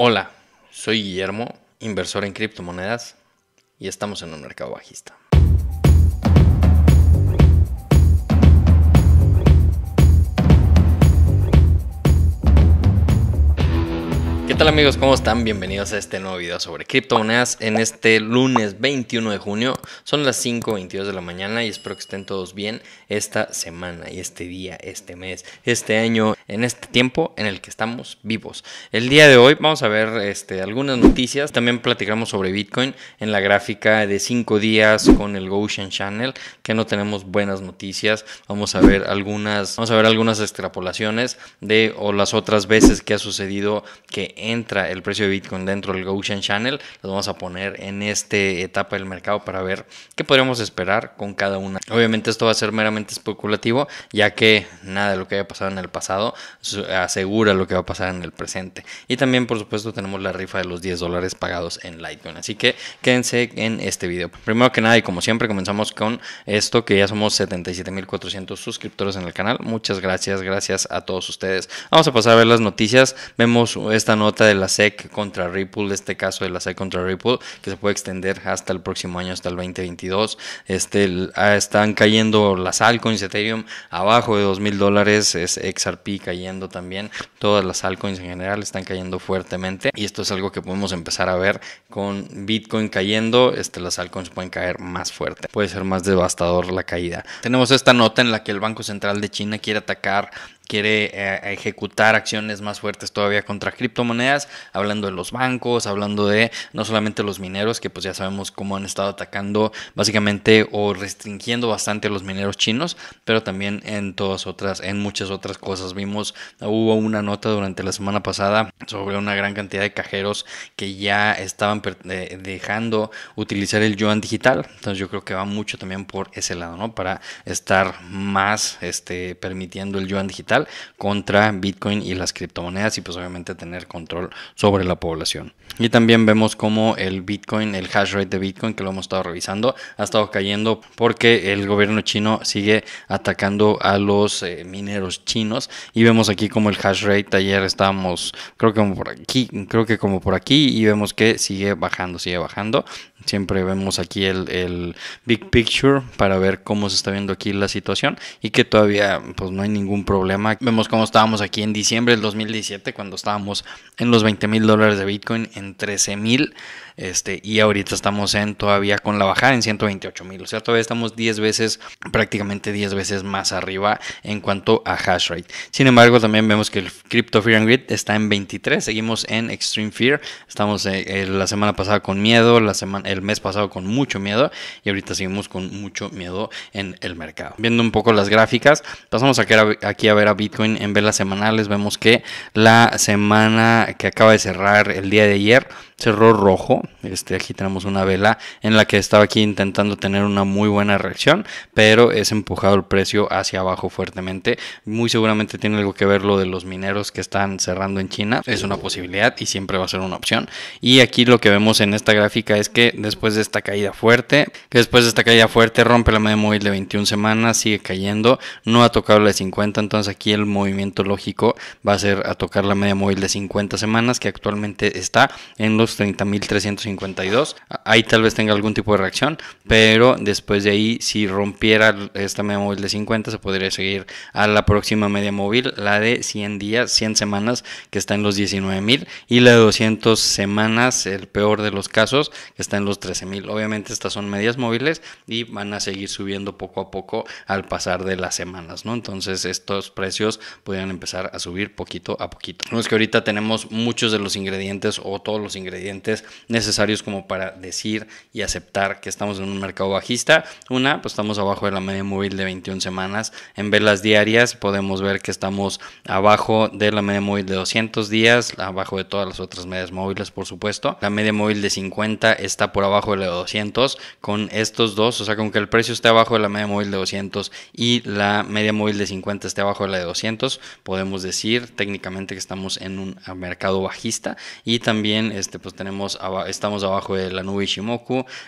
Hola, soy Guillermo, inversor en criptomonedas y estamos en un mercado bajista. tal amigos? ¿Cómo están? Bienvenidos a este nuevo video sobre criptomonedas en este lunes 21 de junio. Son las 5.22 de la mañana y espero que estén todos bien esta semana y este día, este mes, este año, en este tiempo en el que estamos vivos. El día de hoy vamos a ver este, algunas noticias. También platicamos sobre Bitcoin en la gráfica de 5 días con el Goshen Channel, que no tenemos buenas noticias. Vamos a ver algunas, vamos a ver algunas extrapolaciones de o las otras veces que ha sucedido que entra el precio de Bitcoin dentro del Gaussian Channel. lo vamos a poner en esta etapa del mercado para ver qué podríamos esperar con cada una. Obviamente esto va a ser meramente especulativo, ya que nada de lo que haya pasado en el pasado asegura lo que va a pasar en el presente. Y también, por supuesto, tenemos la rifa de los 10 dólares pagados en Litecoin. Así que quédense en este video. Primero que nada, y como siempre, comenzamos con esto que ya somos 77.400 suscriptores en el canal. Muchas gracias, gracias a todos ustedes. Vamos a pasar a ver las noticias. Vemos esta nota de la SEC contra Ripple, este caso de la SEC contra Ripple, que se puede extender hasta el próximo año, hasta el 2022. Este, ah, están cayendo las altcoins Ethereum abajo de 2.000 dólares, es XRP cayendo también, todas las altcoins en general están cayendo fuertemente y esto es algo que podemos empezar a ver con Bitcoin cayendo, este, las altcoins pueden caer más fuerte, puede ser más devastador la caída. Tenemos esta nota en la que el Banco Central de China quiere atacar quiere eh, ejecutar acciones más fuertes todavía contra criptomonedas, hablando de los bancos, hablando de no solamente los mineros, que pues ya sabemos cómo han estado atacando básicamente o restringiendo bastante a los mineros chinos, pero también en todas otras, en muchas otras cosas. Vimos, hubo una nota durante la semana pasada sobre una gran cantidad de cajeros que ya estaban eh, dejando utilizar el yuan digital, entonces yo creo que va mucho también por ese lado, ¿no? Para estar más este, permitiendo el yuan digital contra Bitcoin y las criptomonedas y pues obviamente tener control sobre la población. Y también vemos cómo el Bitcoin, el hash rate de Bitcoin, que lo hemos estado revisando, ha estado cayendo porque el gobierno chino sigue atacando a los eh, mineros chinos. Y vemos aquí como el hash rate, ayer estábamos, creo que como por aquí, creo que como por aquí, y vemos que sigue bajando, sigue bajando. Siempre vemos aquí el, big picture para ver cómo se está viendo aquí la situación y que todavía pues no hay ningún problema. Vemos cómo estábamos aquí en diciembre del 2017 cuando estábamos en los 20 mil dólares de Bitcoin en 13.000 este, y ahorita estamos en todavía con la bajada en 128 mil. O sea, todavía estamos 10 veces, prácticamente 10 veces más arriba en cuanto a hash rate. Sin embargo, también vemos que el Crypto Fear and Grid está en 23. Seguimos en Extreme Fear. Estamos eh, eh, la semana pasada con miedo, la semana, el mes pasado con mucho miedo y ahorita seguimos con mucho miedo en el mercado. Viendo un poco las gráficas, pasamos aquí a ver a Bitcoin en velas semanales. Vemos que la semana que acaba de cerrar el día de ayer cerró rojo. Este, aquí tenemos una vela en la que estaba aquí intentando tener una muy buena reacción, pero es empujado el precio hacia abajo fuertemente. Muy seguramente tiene algo que ver lo de los mineros que están cerrando en China. Es una posibilidad y siempre va a ser una opción. Y aquí lo que vemos en esta gráfica es que después de esta caída fuerte, que después de esta caída fuerte rompe la media móvil de 21 semanas, sigue cayendo, no ha tocado la de 50, entonces aquí el movimiento lógico va a ser a tocar la media móvil de 50 semanas que actualmente está en los 30.300 52, Ahí tal vez tenga algún tipo de reacción, pero después de ahí, si rompiera esta media móvil de 50, se podría seguir a la próxima media móvil, la de 100 días, 100 semanas, que está en los 19.000 y la de 200 semanas, el peor de los casos, que está en los 13.000, Obviamente, estas son medias móviles y van a seguir subiendo poco a poco al pasar de las semanas, ¿no? Entonces, estos precios podrían empezar a subir poquito a poquito. No es que ahorita tenemos muchos de los ingredientes o todos los ingredientes necesarios necesarios como para decir y aceptar que estamos en un mercado bajista. Una, pues estamos abajo de la media móvil de 21 semanas. En velas diarias podemos ver que estamos abajo de la media móvil de 200 días, abajo de todas las otras medias móviles, por supuesto. La media móvil de 50 está por abajo de la de 200 con estos dos, o sea, con que el precio esté abajo de la media móvil de 200 y la media móvil de 50 esté abajo de la de 200, podemos decir técnicamente que estamos en un mercado bajista y también este pues tenemos estamos abajo de la nube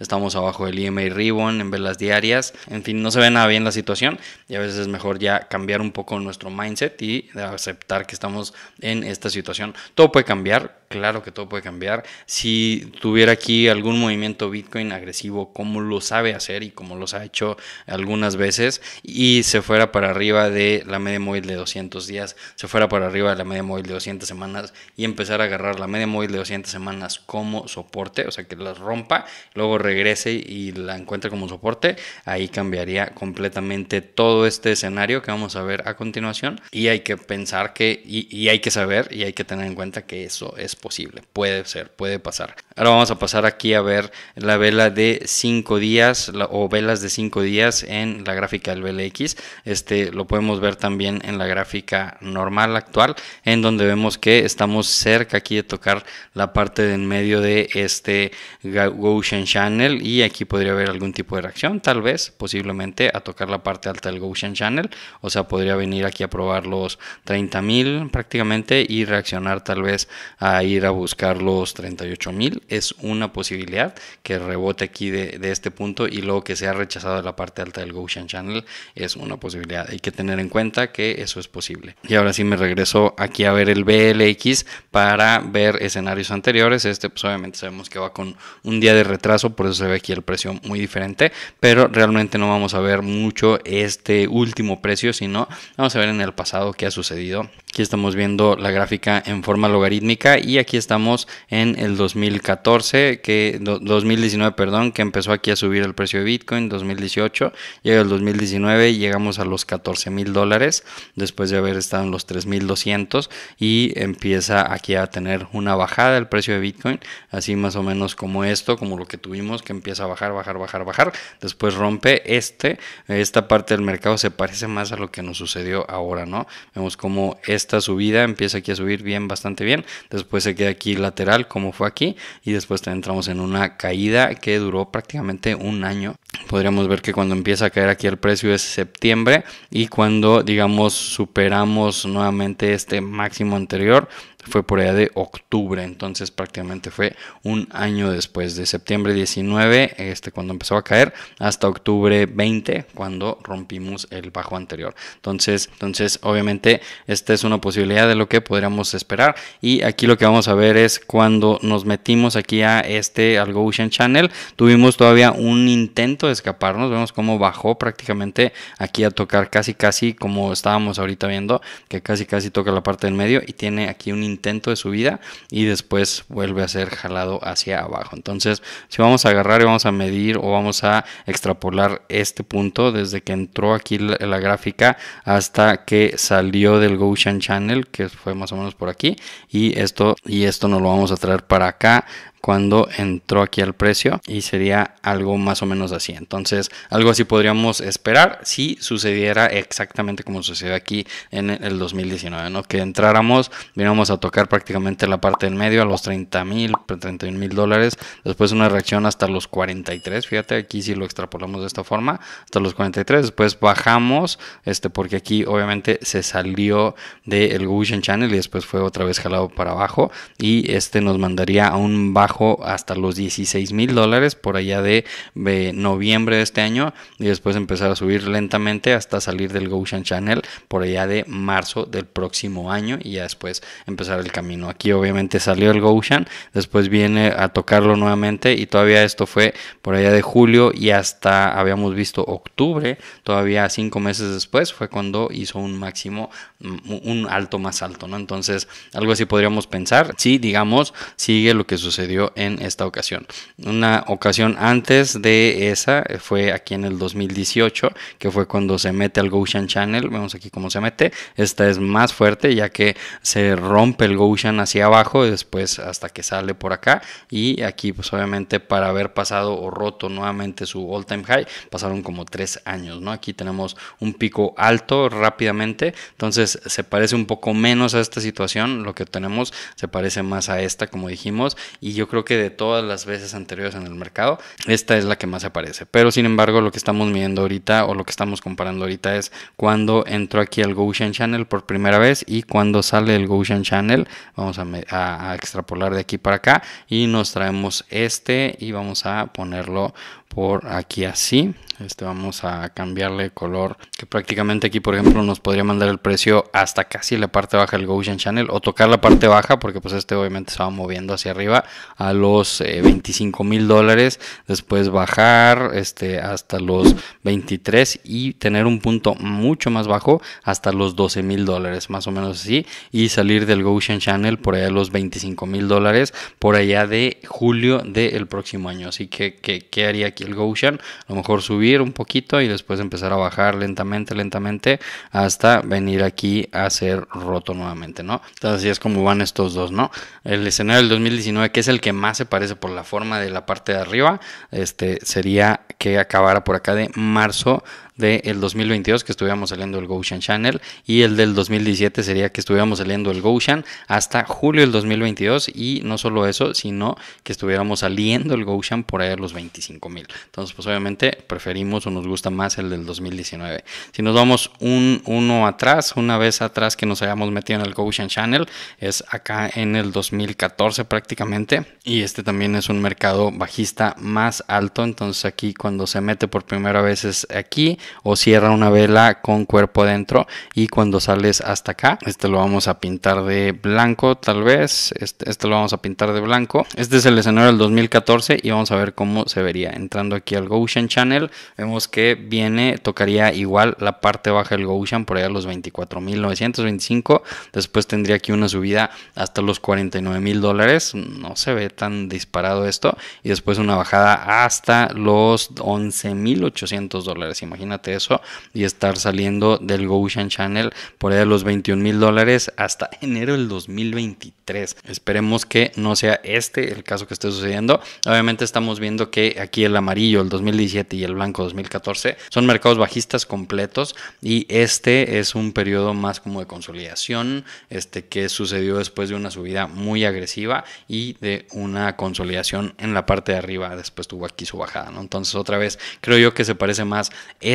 estamos abajo del EMA Ribbon en velas diarias. En fin, no se ve nada bien la situación y a veces es mejor ya cambiar un poco nuestro mindset y aceptar que estamos en esta situación. Todo puede cambiar, claro que todo puede cambiar. Si tuviera aquí algún movimiento Bitcoin agresivo, como lo sabe hacer y como los ha hecho algunas veces, y se fuera para arriba de la media móvil de 200 días, se fuera para arriba de la media móvil de 200 semanas y empezar a agarrar la media móvil de 200 semanas como soporte, o sea que las rompa, luego regrese y la encuentre como soporte, ahí cambiaría completamente todo este escenario que vamos a ver a continuación y hay que pensar que y hay que saber y hay que tener en cuenta que eso es posible. Puede ser, puede pasar. Ahora vamos a pasar aquí a ver la vela de 5 días o velas de 5 días en la gráfica del VLX. Este lo podemos ver también en la gráfica normal actual, en donde vemos que estamos cerca aquí de tocar la parte de en medio de este Gaussian Channel y aquí podría haber algún tipo de reacción, tal vez, posiblemente a tocar la parte alta del Gaussian Channel, o sea, podría venir aquí a probar los 30.000 prácticamente y reaccionar tal vez a ir a buscar los 38 mil. Es una posibilidad que rebote aquí de, este punto y luego que sea rechazado la parte alta del Gaussian Channel es una posibilidad. Hay que tener en cuenta que eso es posible. Y ahora sí me regreso aquí a ver el BLX para ver escenarios anteriores. Este pues obviamente sabemos que va con un día de retraso, por eso se ve aquí el precio muy diferente, pero realmente no vamos a ver mucho este último precio, sino vamos a ver en el pasado qué ha sucedido Aquí estamos viendo la gráfica en forma logarítmica y aquí estamos en el 2014, que 2019, perdón, que empezó aquí a subir el precio de Bitcoin, 2018, llega el 2019 y llegamos a los 14 mil dólares después de haber estado en los 3.200 y empieza aquí a tener una bajada del precio de Bitcoin, así más o menos como esto, como lo que tuvimos, que empieza a bajar, bajar, bajar, bajar, después rompe este, esta parte del mercado se parece más a lo que nos sucedió ahora, ¿no? Vemos como este esta subida empieza aquí a subir bien, bastante bien. Después se queda aquí lateral como fue aquí y después entramos en una caída que duró prácticamente un año podríamos ver que cuando empieza a caer aquí el precio es septiembre y cuando digamos superamos nuevamente este máximo anterior fue por allá de octubre entonces prácticamente fue un año después de septiembre 19 este cuando empezó a caer hasta octubre 20 cuando rompimos el bajo anterior entonces entonces obviamente esta es una posibilidad de lo que podríamos esperar y aquí lo que vamos a ver es cuando nos metimos aquí a este algo ocean channel tuvimos todavía un intento de escaparnos. Vemos cómo bajó prácticamente aquí a tocar casi casi como estábamos ahorita viendo, que casi casi toca la parte del medio y tiene aquí un intento de subida y después vuelve a ser jalado hacia abajo. Entonces, si vamos a agarrar y vamos a medir o vamos a extrapolar este punto desde que entró aquí la, gráfica hasta que salió del Gaussian Channel, que fue más o menos por aquí, y esto y esto nos lo vamos a traer para acá cuando entró aquí al precio y sería algo más o menos así. Entonces, algo así podríamos esperar si sucediera exactamente como sucedió aquí en el 2019, ¿no? Que entráramos, vinimos a tocar prácticamente la parte del medio a los 30 mil, 31 mil dólares, después una reacción hasta los 43, fíjate aquí si lo extrapolamos de esta forma, hasta los 43, después bajamos, este, porque aquí obviamente se salió del Gush Channel y después fue otra vez jalado para abajo y este nos mandaría a un bajo hasta los 16 mil dólares por allá de, noviembre de este año y después empezar a subir lentamente hasta salir del Goshen Channel por allá de marzo del próximo año y ya después empezar el camino. Aquí obviamente salió el Goshen, después viene a tocarlo nuevamente y todavía esto fue por allá de julio y hasta habíamos visto octubre, todavía cinco meses después fue cuando hizo un máximo, mm, un alto más alto, ¿no? Entonces algo así podríamos pensar, si digamos sigue lo que sucedió en esta ocasión. Una ocasión antes de esa eh, fue aquí en el 2018, que fue cuando se mete al Goshen Channel. Vemos aquí cómo se mete. Esta es más fuerte ya que se rompe el Goshen hacia abajo, después hasta que sale por acá. Y aquí pues obviamente para haber pasado o roto nuevamente su all time high, pasaron como tres años. ¿no? Aquí tenemos un pico alto rápidamente. Entonces se parece un poco menos a esta situación. Lo que tenemos se parece más a esta, como dijimos. Y yo creo creo que de todas las veces anteriores en el mercado, esta es la que más aparece. Pero sin embargo, lo que estamos midiendo ahorita o lo que estamos comparando ahorita es cuando entró aquí el Gaussian Channel por primera vez y cuando sale el Gaussian Channel. Vamos a extrapolar de aquí para acá y nos traemos este y vamos a ponerlo por aquí así. Este vamos a cambiarle color, que prácticamente aquí por ejemplo nos podría mandar el precio hasta casi la parte baja del Gaussian Channel o tocar la parte baja porque pues este obviamente estaba moviendo hacia arriba a los 25 eh, mil dólares, después bajar este, hasta los 23 y tener un punto mucho más bajo hasta los 12 mil dólares más o menos así y salir del Gaussian Channel por allá de los 25 mil dólares por allá de julio del próximo año. Así que, qué haría aquí? el Gaussian, a lo mejor subir un poquito y después empezar a bajar lentamente, lentamente, hasta venir aquí a ser roto nuevamente, ¿no? Entonces así es como van estos dos, ¿no? El escenario del 2019, que es el que más se parece por la forma de la parte de arriba, este sería que acabara por acá de marzo del el 2022 que estuviéramos saliendo el Goshen Channel y el del 2017 sería que estuviéramos saliendo el Goshen hasta julio del 2022 y no solo eso, sino que estuviéramos saliendo el Goshen por ahí a los 25 mil. Entonces, pues obviamente preferimos o nos gusta más el del 2019. Si nos vamos un, uno atrás, una vez atrás que nos hayamos metido en el Goshen Channel, es acá en el 2014 prácticamente y este también es un mercado bajista más alto, entonces aquí cuando se mete por primera vez es aquí o cierra una vela con cuerpo dentro y cuando sales hasta acá, este lo vamos a pintar de blanco tal vez, este, este lo vamos a pintar de blanco. Este es el escenario del 2014 y vamos a ver cómo se vería. Entrando aquí al Gaussian Channel, vemos que viene, tocaría igual la parte baja del Gaussian por allá los 24.925, después tendría aquí una subida hasta los 49 mil dólares. No se ve tan disparado esto. Y después una bajada hasta los 11.800 dólares. Imagínate eso, y estar saliendo del Goshen Channel por ahí de los 21 mil dólares hasta enero del 2023. Esperemos que no sea este el caso que esté sucediendo. Obviamente estamos viendo que aquí el amarillo, el 2017 y el blanco 2014 son mercados bajistas completos y este es un periodo más como de consolidación, este que sucedió después de una subida muy agresiva y de una consolidación en la parte de arriba, después tuvo aquí su bajada, ¿no? Entonces otra vez creo yo que se parece más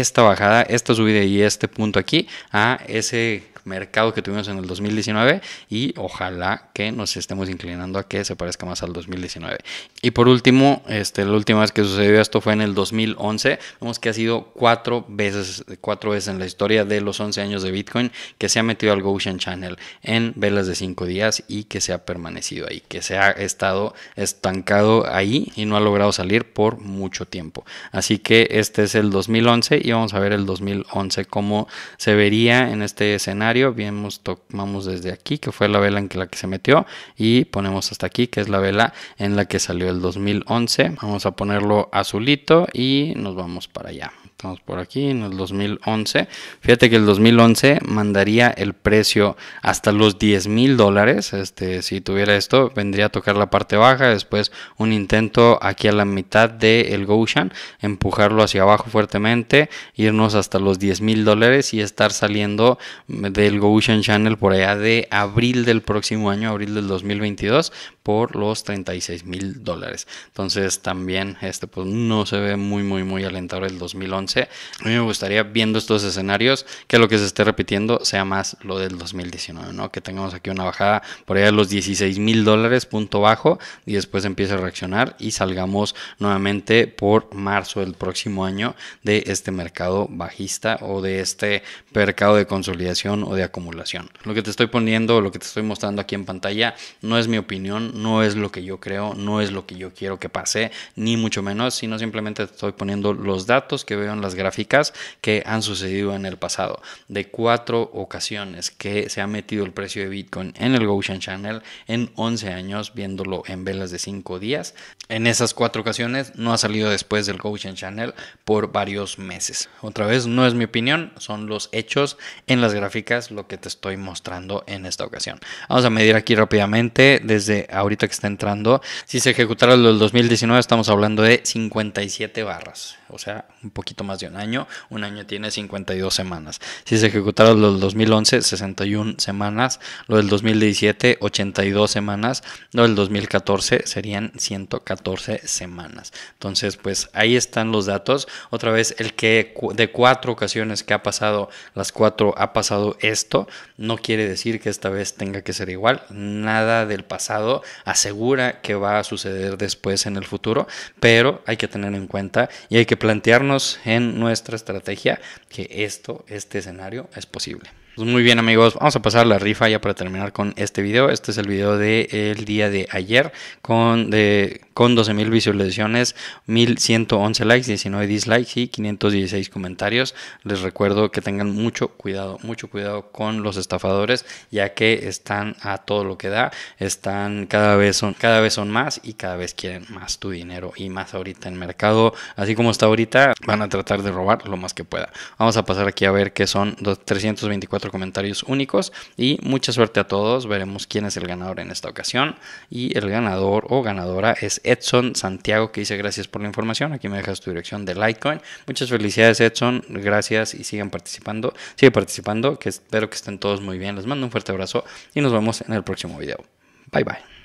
esta bajada, esta subida y este punto aquí a ese mercado que tuvimos en el 2019 y ojalá que nos estemos inclinando a que se parezca más al 2019. Y por último, este, la última vez que sucedió esto fue en el 2011. Vemos que ha sido cuatro veces, cuatro veces en la historia de los 11 años de Bitcoin que se ha metido al Goshen Channel en velas de 5 días y que se ha permanecido ahí, que se ha estado estancado ahí y no ha logrado salir por mucho tiempo. Así que este es el 2011 y vamos a ver el 2011 cómo se vería en este escenario bien tomamos desde aquí, que fue la vela en la que se metió, y ponemos hasta aquí, que es la vela en la que salió el 2011. Vamos a ponerlo azulito y nos vamos para allá. Estamos por aquí en el 2011. Fíjate que el 2011 mandaría el precio hasta los 10 mil dólares. Este, si tuviera esto, vendría a tocar la parte baja. Después un intento aquí a la mitad del el empujarlo hacia abajo fuertemente, irnos hasta los 10 mil dólares y estar saliendo del Goshen Channel por allá de abril del próximo año, abril del 2022, por los 36 mil dólares. Entonces también este, pues no se ve muy, muy, muy alentador el 2011 a mí me gustaría, viendo estos escenarios, que lo que se esté repitiendo sea más lo del 2019, Que tengamos aquí una bajada por allá de los 16 mil dólares, punto bajo, y después empiece a reaccionar y salgamos nuevamente por marzo del próximo año de este mercado bajista o de este mercado de consolidación o de acumulación. Lo que te estoy poniendo, lo que te estoy mostrando aquí en pantalla, no es mi opinión, no es lo que yo creo, no es lo que yo quiero que pase, ni mucho menos, sino simplemente te estoy poniendo los datos que veo las gráficas que han sucedido en el pasado. De cuatro ocasiones que se ha metido el precio de Bitcoin en el Gaussian Channel en 11 años, viéndolo en velas de 5 días. En esas cuatro ocasiones no ha salido después del Gaussian Channel por varios meses. Otra vez, no es mi opinión, son los hechos en las gráficas lo que te estoy mostrando en esta ocasión. Vamos a medir aquí rápidamente desde ahorita que está entrando. Si se ejecutara el 2019, estamos hablando de 57 barras, o sea, un poquito más más de un año, un año tiene 52 semanas. Si se ejecutaron los 2011, 61 semanas, lo del 2017, 82 semanas, lo del 2014 serían 114 semanas. Entonces, pues ahí están los datos. Otra vez, el que de cuatro ocasiones que ha pasado, las cuatro ha pasado esto, no quiere decir que esta vez tenga que ser igual. Nada del pasado asegura que va a suceder después en el futuro, pero hay que tener en cuenta y hay que plantearnos en nuestra estrategia que esto, este escenario es posible. Pues muy bien amigos, vamos a pasar la rifa ya para terminar con este video. Este es el video del el día de ayer con, de, con 12.000 visualizaciones, 1.111 likes, 19 dislikes y 516 comentarios. Les recuerdo que tengan mucho cuidado, mucho cuidado con los estafadores ya que están a todo lo que da, están cada vez son, cada vez son más y cada vez quieren más tu dinero y más ahorita en mercado. Así como está ahorita, van a tratar de robar lo más que pueda. Vamos a pasar aquí a ver que son 324 comentarios únicos y mucha suerte a todos. Veremos quién es el ganador en esta ocasión. Y el ganador o ganadora es Edson Santiago que dice gracias por la información. Aquí me dejas tu dirección de Litecoin. Muchas felicidades Edson, gracias y sigan participando. Sigue participando, que espero que estén todos muy bien. Les mando un fuerte abrazo y nos vemos en el próximo video. Bye bye.